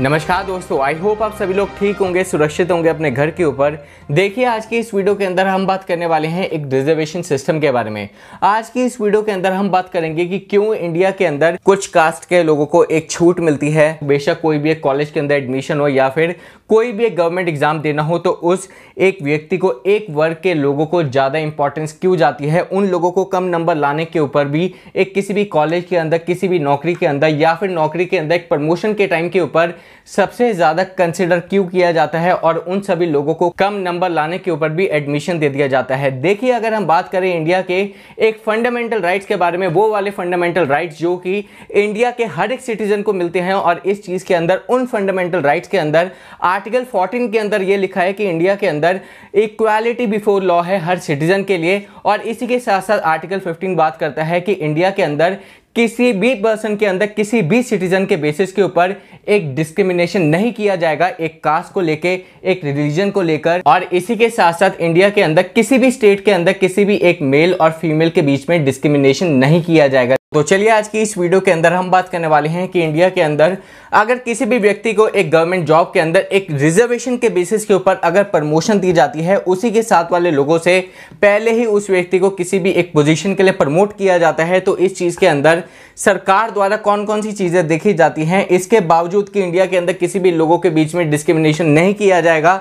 नमस्कार दोस्तों I hope आप सभी लोग ठीक होंगे सुरक्षित होंगे अपने घर के ऊपर देखिए आज की इस वीडियो के अंदर हम बात करने वाले हैं एक रिजर्वेशन सिस्टम के बारे में आज की इस वीडियो के अंदर हम बात करेंगे कि क्यों इंडिया के अंदर कुछ कास्ट के लोगों को एक छूट मिलती है बेशक कोई भी एक कॉलेज के अंदर एडमिशन हो या फिर कोई भी एक गवर्नमेंट एग्जाम देना हो तो उस एक व्यक्ति को एक वर्ग के लोगों को ज़्यादा इंपॉर्टेंस क्यों जाती है उन लोगों को कम नंबर लाने के ऊपर भी एक किसी भी कॉलेज के अंदर किसी भी नौकरी के अंदर या फिर नौकरी के अंदर एक प्रमोशन के टाइम के ऊपर सबसे ज़्यादा कंसिडर क्यों किया जाता है और उन सभी लोगों को कम नंबर लाने के ऊपर भी एडमिशन दे दिया जाता है देखिए अगर हम बात करें इंडिया के एक फंडामेंटल राइट्स के बारे में वो वाले फंडामेंटल राइट्स जो कि इंडिया के हर एक सिटीजन को मिलते हैं और इस चीज़ के अंदर उन फंडामेंटल राइट्स के अंदर आर्टिकल फोर्टीन के अंदर ये लिखा है कि इंडिया के अंदर इक्वालिटी बिफोर लॉ है हर सिटीजन के लिए और इसी के साथ साथ आर्टिकल फिफ्टीन बात करता है कि इंडिया के अंदर किसी भी पर्सन के अंदर किसी भी सिटीजन के बेसिस के ऊपर एक डिस्क्रिमिनेशन नहीं किया जाएगा एक कास्ट को लेके एक रिलीजन को लेकर और इसी के साथ साथ इंडिया के अंदर किसी भी स्टेट के अंदर किसी भी एक मेल और फीमेल के बीच में डिस्क्रिमिनेशन नहीं किया जाएगा तो चलिए आज की इस वीडियो के अंदर हम बात करने वाले हैं कि इंडिया के अंदर अगर किसी भी व्यक्ति को एक गवर्नमेंट जॉब के अंदर एक रिजर्वेशन के बेसिस के ऊपर अगर प्रमोशन दी जाती है उसी के साथ वाले लोगों से पहले ही उस व्यक्ति को किसी भी एक पोजीशन के लिए प्रमोट किया जाता है तो इस चीज़ के अंदर सरकार द्वारा कौन कौन सी चीज़ें देखी जाती हैं इसके बावजूद कि इंडिया के अंदर किसी भी लोगों के बीच में डिस्क्रिमिनेशन नहीं किया जाएगा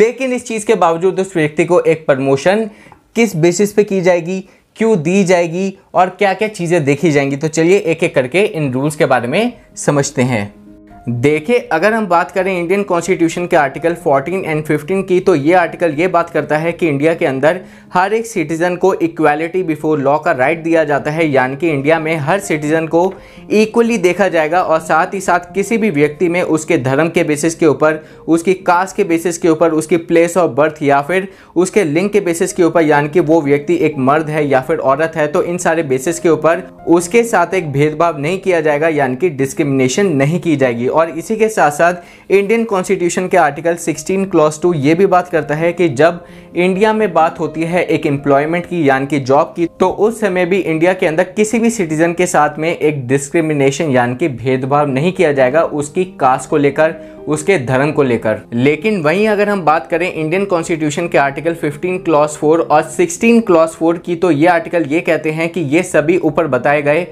लेकिन इस चीज़ के बावजूद उस व्यक्ति को एक प्रमोशन किस बेसिस पे की जाएगी क्यों दी जाएगी और क्या क्या चीज़ें देखी जाएंगी तो चलिए एक एक करके इन रूल्स के बारे में समझते हैं देखिए अगर हम बात करें इंडियन कॉन्स्टिट्यूशन के आर्टिकल 14 एंड 15 की तो ये आर्टिकल ये बात करता है कि इंडिया के अंदर हर एक सिटीज़न को इक्वालिटी बिफोर लॉ का राइट दिया जाता है यानी कि इंडिया में हर सिटीज़न को इक्वली देखा जाएगा और साथ ही साथ किसी भी व्यक्ति में उसके धर्म के बेसिस के ऊपर उसकी कास्ट के बेसिस के ऊपर उसकी प्लेस ऑफ बर्थ या फिर उसके लिंग के बेसिस के ऊपर यानी कि वो व्यक्ति एक मर्द है या फिर औरत है तो इन सारे बेसिस के ऊपर उसके साथ एक भेदभाव नहीं किया जाएगा यानी कि डिस्क्रिमिनेशन नहीं की जाएगी और इसी के साथ साथ इंडियन कॉन्स्टिट्यूशन के आर्टिकल 16 क्लॉज टू ये भी बात करता है कि जब इंडिया में बात होती है एक एम्प्लॉयमेंट की यानी कि जॉब की तो उस समय भी इंडिया के अंदर किसी भी सिटीजन के साथ में एक डिस्क्रिमिनेशन यानी कि भेदभाव नहीं किया जाएगा उसकी कास्ट को लेकर उसके धर्म को लेकर लेकिन वहीं अगर हम बात करें इंडियन कॉन्स्टिट्यूशन के आर्टिकल 15 क्लॉज 4 और 16 क्लॉज 4 की तो ये आर्टिकल ये कहते हैं कि ये सभी ऊपर बताए गए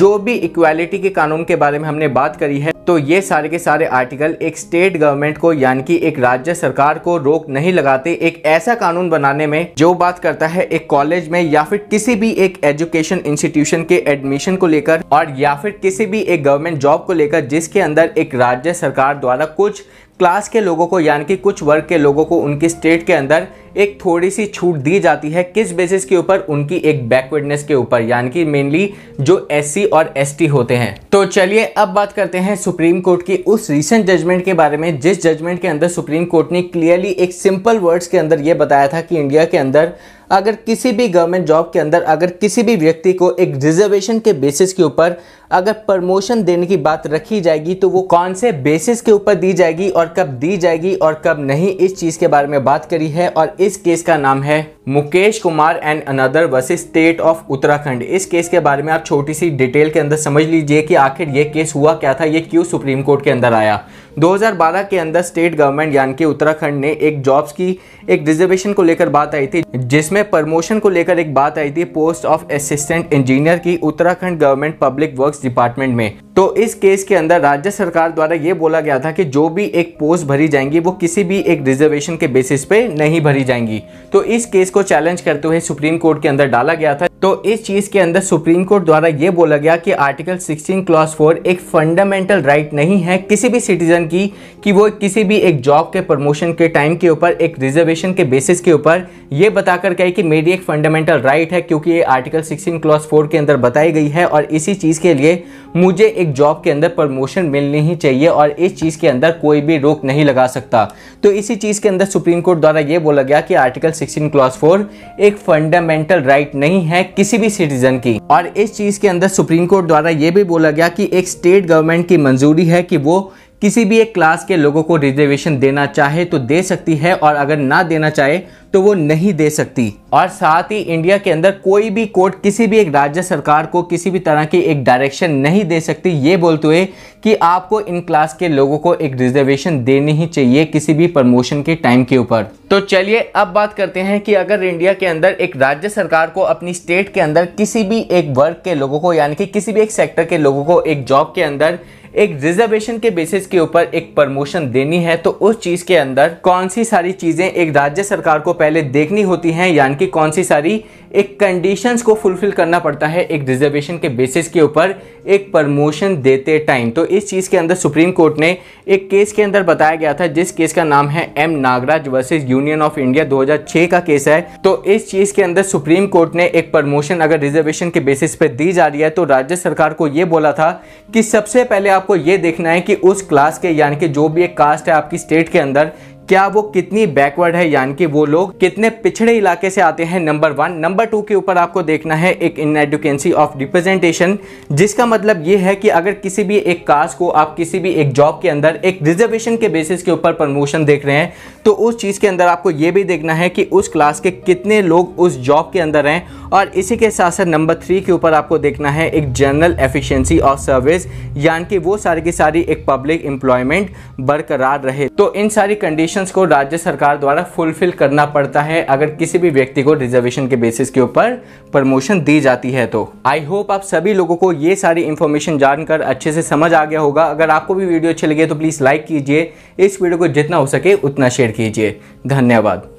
जो भी इक्वालिटी के कानून के बारे में हमने बात करी है तो ये सारे के सारे आर्टिकल एक स्टेट गवर्नमेंट को यानी कि एक राज्य सरकार को रोक नहीं लगाते एक ऐसा कानून बनाने में जो बात करता है एक कॉलेज में या फिर किसी भी एक एजुकेशन इंस्टीट्यूशन के एडमिशन को लेकर और या फिर किसी भी एक गवर्नमेंट जॉब को लेकर जिसके अंदर एक राज्य सरकार द्वारा कुछ क्लास के लोगों को यानी कि कुछ वर्ग के लोगों को उनकी स्टेट के अंदर एक थोड़ी सी छूट दी जाती है किस बेसिस के ऊपर उनकी एक बैकवर्डनेस के ऊपर यानी कि मेनली जो एस और एस होते हैं तो चलिए अब बात करते हैं सुप्रीम कोर्ट की उस रिसेंट जजमेंट के बारे में जिस जजमेंट के अंदर सुप्रीम कोर्ट ने क्लियरली एक सिंपल वर्ड्स के अंदर यह बताया था कि इंडिया के अंदर अगर किसी भी गवर्नमेंट जॉब के अंदर अगर किसी भी व्यक्ति को एक रिजर्वेशन के बेसिस के ऊपर अगर प्रमोशन देने की बात रखी जाएगी तो वो कौन से बेसिस के ऊपर दी जाएगी और कब दी जाएगी और कब नहीं इस चीज़ के बारे में बात करी है और इस केस का नाम है Mukesh Kumar and another versus state of Uttarakhand इस केस के बारे में आप छोटी सी डिटेल के अंदर समझ लीजिए कि आखिर ये केस हुआ क्या था ये क्यों सुप्रीम कोर्ट के अंदर आया 2012 के अंदर स्टेट गवर्नमेंट यानी कि उत्तराखंड ने एक जॉब्स की एक रिजर्वेशन को लेकर बात आई थी जिसमें प्रमोशन को लेकर एक बात आई थी पोस्ट ऑफ असिस्टेंट इंजीनियर की Uttarakhand government public works department में तो इस केस के अंदर राज्य सरकार द्वारा यह बोला गया था कि जो भी एक पोस्ट भरी जाएंगी वो किसी भी एक रिजर्वेशन के बेसिस पे नहीं भरी जाएंगी तो इस केस को चैलेंज करते हुए सुप्रीम कोर्ट के अंदर डाला गया था तो इस चीज़ के अंदर सुप्रीम कोर्ट द्वारा यह बोला गया कि आर्टिकल 16 क्लॉज 4 एक फंडामेंटल राइट right नहीं है किसी भी सिटीजन की कि वो किसी भी एक जॉब के प्रमोशन के टाइम के ऊपर एक रिजर्वेशन के बेसिस के ऊपर ये बताकर कहे कि मेरी एक फंडामेंटल राइट right है क्योंकि ये आर्टिकल 16 क्लास 4 के अंदर बताई गई है और इसी चीज़ के लिए मुझे एक जॉब के अंदर प्रमोशन मिलनी ही चाहिए और इस चीज़ के अंदर कोई भी रोक नहीं लगा सकता तो इसी चीज़ के अंदर सुप्रीम कोर्ट द्वारा ये बोला गया कि आर्टिकल सिक्सटीन क्लॉज फोर एक फंडामेंटल राइट नहीं है किसी भी सिटीजन की और इस चीज़ के अंदर सुप्रीम कोर्ट द्वारा ये भी बोला गया कि एक स्टेट गवर्नमेंट की मंजूरी है कि वो किसी भी एक क्लास के लोगों को रिजर्वेशन देना चाहे तो दे सकती है और अगर ना देना चाहे तो वो नहीं दे सकती और साथ ही इंडिया के अंदर कोई भी कोर्ट किसी भी एक राज्य सरकार को किसी भी तरह की एक डायरेक्शन नहीं दे सकती ये बोलते हुए कि आपको इन क्लास के लोगों को एक रिजर्वेशन देनी ही चाहिए किसी भी प्रमोशन के टाइम के ऊपर तो चलिए अब बात करते हैं कि अगर इंडिया के अंदर एक राज्य सरकार को अपनी स्टेट के अंदर किसी भी एक वर्ग के लोगों को यानी कि किसी भी एक सेक्टर के लोगों को एक जॉब के अंदर एक रिजर्वेशन के बेसिस के ऊपर एक प्रमोशन देनी है तो उस चीज़ के अंदर कौन सी सारी चीज़ें एक राज्य सरकार को पहले देखनी होती हैं यानी कि कौन सी सारी एक कंडीशंस को फुलफिल करना पड़ता है एक रिजर्वेशन के बेसिस के ऊपर एक प्रमोशन देते टाइम तो इस चीज़ के अंदर सुप्रीम कोर्ट ने एक केस के अंदर बताया गया था जिस केस का नाम है M Nagaraj versus union of India दो का केस है तो इस चीज़ के अंदर सुप्रीम कोर्ट ने एक प्रमोशन अगर रिजर्वेशन के बेसिस पर दी जा रही है तो राज्य सरकार को यह बोला था कि सबसे पहले आपको ये देखना है कि उस क्लास के यानी कि जो भी एक कास्ट है आपकी स्टेट के अंदर क्या वो कितनी बैकवर्ड है यानी कि वो लोग कितने पिछड़े इलाके से आते हैं नंबर वन नंबर टू के ऊपर आपको देखना है एक एडुकेंसी ऑफ रिप्रेजेंटेशन जिसका मतलब ये है कि अगर किसी भी एक कास्ट को आप किसी भी एक जॉब के अंदर एक रिजर्वेशन के बेसिस के ऊपर प्रमोशन देख रहे हैं तो उस चीज़ के अंदर आपको ये भी देखना है कि उस क्लास के कितने लोग उस जॉब के अंदर हैं और इसी के साथ साथ नंबर थ्री के ऊपर आपको देखना है एक जनरल एफिशिएंसी ऑफ सर्विस यानी कि वो सारी की सारी एक पब्लिक एम्प्लॉयमेंट बरकरार रहे तो इन सारी कंडीशन कंडीशंस को राज्य सरकार द्वारा फुलफिल करना पड़ता है अगर किसी भी व्यक्ति को रिजर्वेशन के बेसिस के ऊपर प्रमोशन दी जाती है तो आई होप आप सभी लोगों को ये सारी इन्फॉर्मेशन जानकर अच्छे से समझ आ गया होगा अगर आपको भी वीडियो अच्छी लगे तो प्लीज़ लाइक कीजिए इस वीडियो को जितना हो सके उतना शेयर कीजिए धन्यवाद